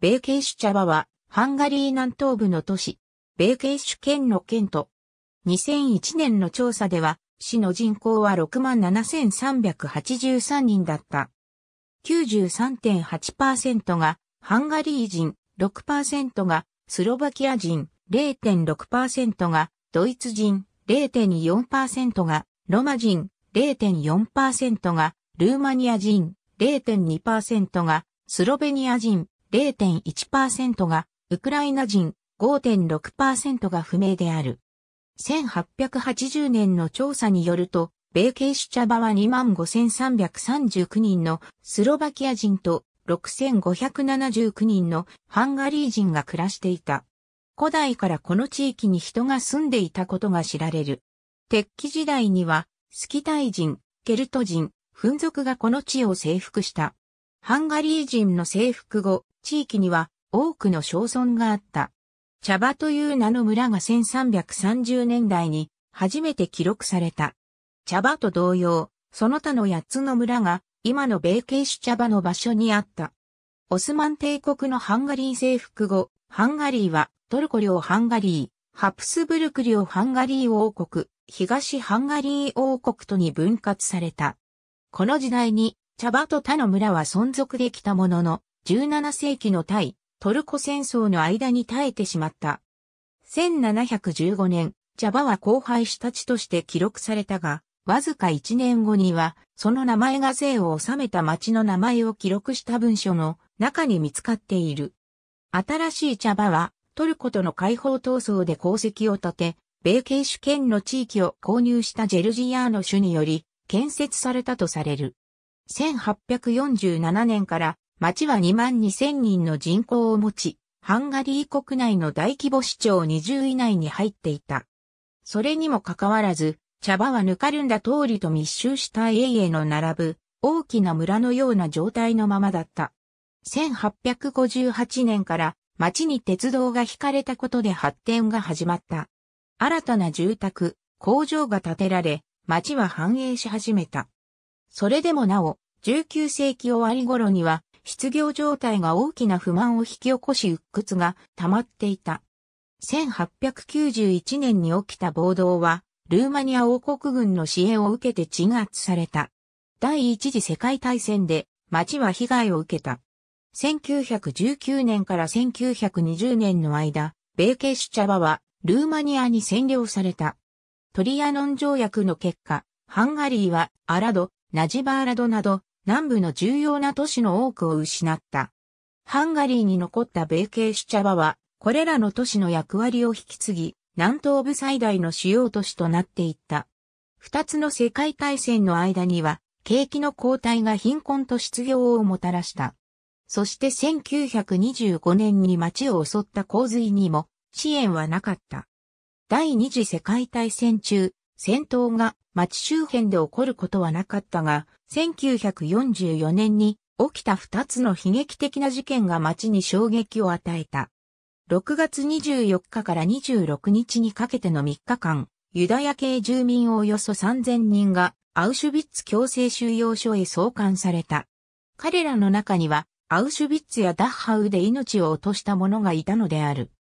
ベーケーシュチャバは、ハンガリー南東部の都市、ベーケーシュ県の県都。2001年の調査では、市の人口は67,383人だった。93.8%がハンガリー人、6%がスロバキア人、0.6%がドイツ人、0.4%がロマ人、0.4%がルーマニア人、0.2%がスロベニア人、0.1%がウクライナ人、5.6%が不明である。1880年の調査によると、米系主茶場は25,339人のスロバキア人と6,579人のハンガリー人が暮らしていた。古代からこの地域に人が住んでいたことが知られる。鉄器時代には、スキタイ人、ケルト人、フン族がこの地を征服した。ハンガリー人の征服後、地域には多くの小村があった。チャバという名の村が1330年代に初めて記録された。チャバと同様、その他の八つの村が今の米系主チャバの場所にあった。オスマン帝国のハンガリー征服後、ハンガリーはトルコ領ハンガリー、ハプスブルク領ハンガリー王国、東ハンガリー王国とに分割された。この時代に茶葉と他の村は存続できたものの、17世紀の対トルコ戦争の間に耐えてしまった。1715年、茶葉は荒廃した地として記録されたが、わずか1年後には、その名前が税を納めた町の名前を記録した文書の中に見つかっている。新しい茶葉は、トルコとの解放闘争で功績を立て、米系主権の地域を購入したジェルジアーノ種により、建設されたとされる。1847年から町は2万2000人の人口を持ち、ハンガリー国内の大規模市長20以内に入っていた。それにもかかわらず、茶葉はぬかるんだ通りと密集した家々の並ぶ大きな村のような状態のままだった。1858年から町に鉄道が引かれたことで発展が始まった。新たな住宅、工場が建てられ、町は繁栄し始めた。それでもなお、19世紀終わり頃には、失業状態が大きな不満を引き起こし鬱屈が溜まっていた。1891年に起きた暴動は、ルーマニア王国軍の支援を受けて鎮圧された。第一次世界大戦で町は被害を受けた。1919年から1920年の間、米系シュチャバはルーマニアに占領された。トリアノン条約の結果、ハンガリーはアラド、ナジバーラドなど南部の重要な都市の多くを失った。ハンガリーに残った米系シュチャバは、これらの都市の役割を引き継ぎ、南東部最大の主要都市となっていった。二つの世界大戦の間には、景気の後退が貧困と失業をもたらした。そして1925年に町を襲った洪水にも支援はなかった。第二次世界大戦中、戦闘が町周辺で起こることはなかったが、1944年に起きた2つの悲劇的な事件が町に衝撃を与えた。6月24日から26日にかけての3日間、ユダヤ系住民およそ3000人がアウシュビッツ強制収容所へ送還された。彼らの中には、アウシュビッツやダッハウで命を落とした者がいたのである。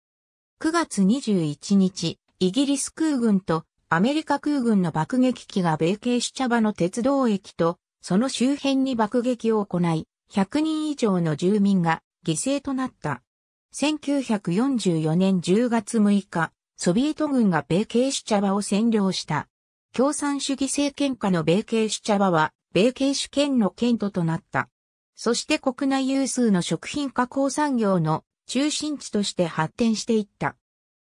9月21日、イギリス空軍とアメリカ空軍の爆撃機が米系シチャバの鉄道駅と、その周辺に爆撃を行い、100人以上の住民が犠牲となった。1944年10月6日、ソビエト軍が米系シチャバを占領した。共産主義政権下の米系シチャバは、米系主権の県都となった。そして国内有数の食品加工産業の中心地として発展していった。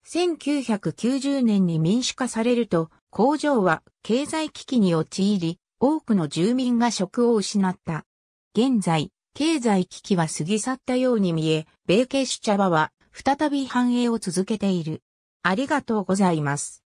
1990年に民主化されると、工場は経済危機に陥り、多くの住民が職を失った。現在、経済危機は過ぎ去ったように見え、米系主茶場は再び繁栄を続けている。ありがとうございます。